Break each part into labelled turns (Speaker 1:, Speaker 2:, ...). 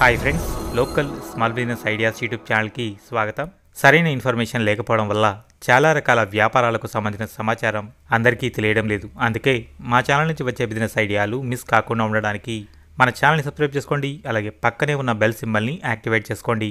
Speaker 1: hi friends local small business ideas YouTube ఛానల్కి స్వాగతం సరైన ఇన్ఫర్మేషన్ లేకపోవడం వల్ల చాలా రకాల వ్యాపారాలకు సంబంధించిన సమాచారం అందరికీ తెలియడం లేదు అందుకే మా ఛానల్ నుంచి వచ్చే బిజినెస్ ఐడియాలు మిస్ కాకుండా ఉండడానికి మన ఛానల్ని సబ్స్క్రైబ్ చేసుకోండి అలాగే పక్కనే ఉన్న బెల్ సింబల్ని యాక్టివేట్ చేసుకోండి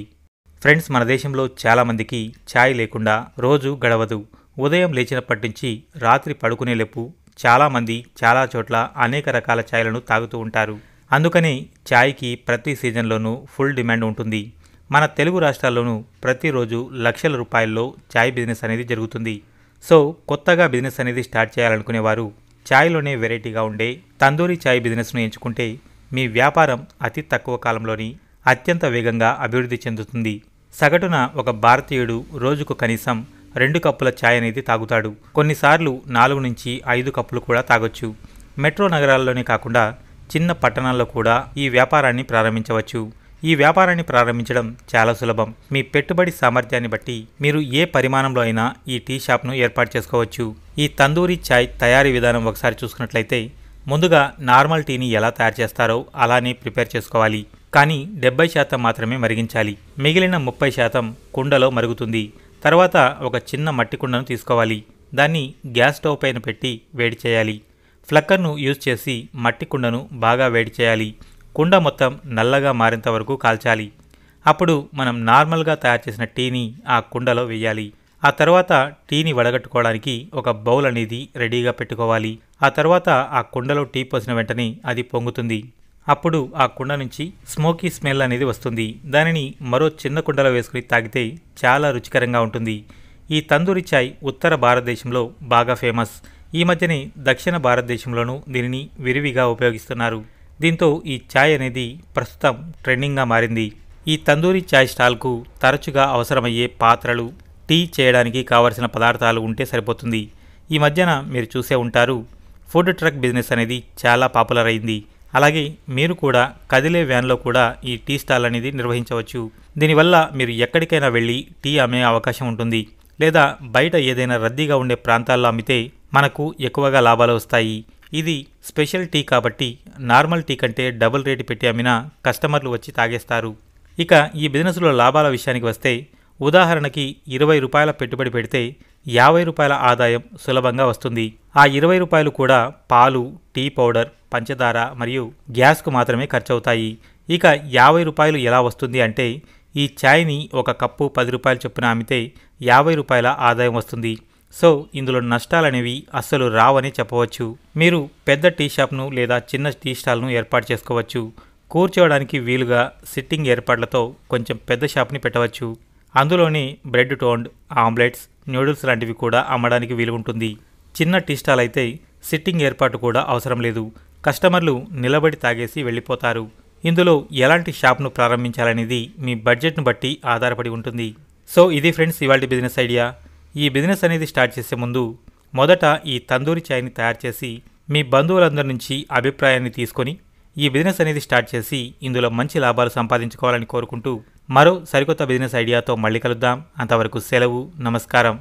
Speaker 1: ఫ్రెండ్స్ మన దేశంలో చాలామందికి ఛాయ్ లేకుండా రోజు గడవదు ఉదయం లేచినప్పటి నుంచి రాత్రి పడుకునేలోపు చాలామంది చాలా చోట్ల అనేక రకాల ఛాయ్లను తాగుతూ ఉంటారు అందుకని ఛాయ్కి ప్రతి సీజన్లోనూ ఫుల్ డిమాండ్ ఉంటుంది మన తెలుగు రాష్ట్రాల్లోనూ ప్రతిరోజు లక్షల రూపాయల్లో ఛాయ్ బిజినెస్ అనేది జరుగుతుంది సో కొత్తగా బిజినెస్ అనేది స్టార్ట్ చేయాలనుకునే వారు ఛాయ్లోనే వెరైటీగా ఉండే తందూరి ఛాయ్ బిజినెస్ను ఎంచుకుంటే మీ వ్యాపారం అతి తక్కువ కాలంలోని అత్యంత వేగంగా అభివృద్ధి చెందుతుంది సగటున ఒక భారతీయుడు రోజుకు కనీసం రెండు కప్పుల ఛాయ్ అనేది తాగుతాడు కొన్నిసార్లు నాలుగు నుంచి ఐదు కప్పులు కూడా తాగొచ్చు మెట్రో నగరాల్లోనే కాకుండా చిన్న పట్టణాల్లో కూడా ఈ వ్యాపారాన్ని ప్రారంభించవచ్చు ఈ వ్యాపారాన్ని ప్రారంభించడం చాలా సులభం మీ పెట్టుబడి సామర్థ్యాన్ని బట్టి మీరు ఏ పరిమాణంలో అయినా ఈ టీ షాప్ను ఏర్పాటు చేసుకోవచ్చు ఈ తందూరి చాయ్ తయారీ విధానం ఒకసారి చూసుకున్నట్లయితే ముందుగా నార్మల్ టీని ఎలా తయారు చేస్తారో అలానే ప్రిపేర్ చేసుకోవాలి కానీ డెబ్బై శాతం మాత్రమే మరిగించాలి మిగిలిన ముప్పై శాతం కుండలో మరుగుతుంది తర్వాత ఒక చిన్న మట్టి కుండను తీసుకోవాలి దాన్ని గ్యాస్ స్టవ్ పైన పెట్టి వేడి చేయాలి ఫ్లక్కర్ను యూజ్ చేసి మట్టి కుండను బాగా వేడి చేయాలి కుండ మొత్తం నల్లగా మారేంత వరకు కాల్చాలి అప్పుడు మనం నార్మల్గా తయారు చేసిన టీని ఆ కుండలో వేయాలి ఆ తర్వాత టీని వడగట్టుకోవడానికి ఒక బౌల్ అనేది రెడీగా పెట్టుకోవాలి ఆ తర్వాత ఆ కుండలో టీ పోసిన వెంటనే అది పొంగుతుంది అప్పుడు ఆ కుండ నుంచి స్మోకీ స్మెల్ అనేది వస్తుంది దానిని మరో చిన్న కుండలో వేసుకుని తాగితే చాలా రుచికరంగా ఉంటుంది ఈ తందూరి చాయ్ ఉత్తర భారతదేశంలో బాగా ఫేమస్ ఈ మధ్యనే దక్షిణ భారతదేశంలోనూ దీనిని విరివిగా ఉపయోగిస్తున్నారు దీంతో ఈ ఛాయ్ అనేది ప్రస్తుతం ట్రెండింగ్గా మారింది ఈ తందూరి ఛాయ్ స్టాల్కు తరచుగా అవసరమయ్యే పాత్రలు టీ చేయడానికి కావలసిన పదార్థాలు ఉంటే సరిపోతుంది ఈ మధ్యన మీరు చూసే ఉంటారు ఫుడ్ ట్రక్ బిజినెస్ అనేది చాలా పాపులర్ అయింది అలాగే మీరు కూడా కదిలే వ్యాన్లో కూడా ఈ టీ స్టాల్ అనేది నిర్వహించవచ్చు దీనివల్ల మీరు ఎక్కడికైనా వెళ్ళి టీ అమ్మే అవకాశం ఉంటుంది లేదా బయట ఏదైనా రద్దీగా ఉండే ప్రాంతాల్లో అమ్మితే మనకు ఎక్కువగా లాభాలు వస్తాయి ఇది స్పెషల్ టీ కాబట్టి నార్మల్ టీ కంటే డబుల్ రేటు పెట్టి అమ్మినా కస్టమర్లు వచ్చి తాగేస్తారు ఇక ఈ బిజినెస్లో లాభాల విషయానికి వస్తే ఉదాహరణకి ఇరవై రూపాయల పెట్టుబడి పెడితే యాభై రూపాయల ఆదాయం సులభంగా వస్తుంది ఆ ఇరవై రూపాయలు కూడా పాలు టీ పౌడర్ పంచదార మరియు గ్యాస్కు మాత్రమే ఖర్చు అవుతాయి ఇక యాభై రూపాయలు ఎలా వస్తుంది అంటే ఈ ఛాయ్ని ఒక కప్పు పది రూపాయలు చొప్పున అమ్మితే యాభై రూపాయల ఆదాయం వస్తుంది సో ఇందులో నష్టాలనేవి అస్సలు రావని చెప్పవచ్చు మీరు పెద్ద టీ షాప్ను లేదా చిన్న టీ స్టాల్ను ఏర్పాటు చేసుకోవచ్చు కూర్చోవడానికి వీలుగా సిట్టింగ్ ఏర్పాట్లతో కొంచెం పెద్ద షాప్ని పెట్టవచ్చు అందులోని బ్రెడ్ టోండ్ ఆమ్లెట్స్ నూడిల్స్ లాంటివి కూడా అమ్మడానికి వీలుంటుంది చిన్న టీ స్టాల్ అయితే సిట్టింగ్ ఏర్పాటు కూడా అవసరం లేదు కస్టమర్లు నిలబడి తాగేసి వెళ్ళిపోతారు ఇందులో ఎలాంటి షాప్ను ప్రారంభించాలనేది మీ బడ్జెట్ను బట్టి ఆధారపడి ఉంటుంది సో ఇది ఫ్రెండ్స్ ఇవాళ బిజినెస్ ఐడియా ఈ బిజినెస్ అనేది స్టార్ట్ చేసే ముందు మొదట ఈ తందూరి ఛాయ్ని తయారు చేసి మీ బంధువులందరి నుంచి అభిప్రాయాన్ని తీసుకొని ఈ బిజినెస్ అనేది స్టార్ట్ చేసి ఇందులో మంచి లాభాలు సంపాదించుకోవాలని కోరుకుంటూ మరో సరికొత్త బిజినెస్ ఐడియాతో మళ్ళీ కలుద్దాం అంతవరకు సెలవు నమస్కారం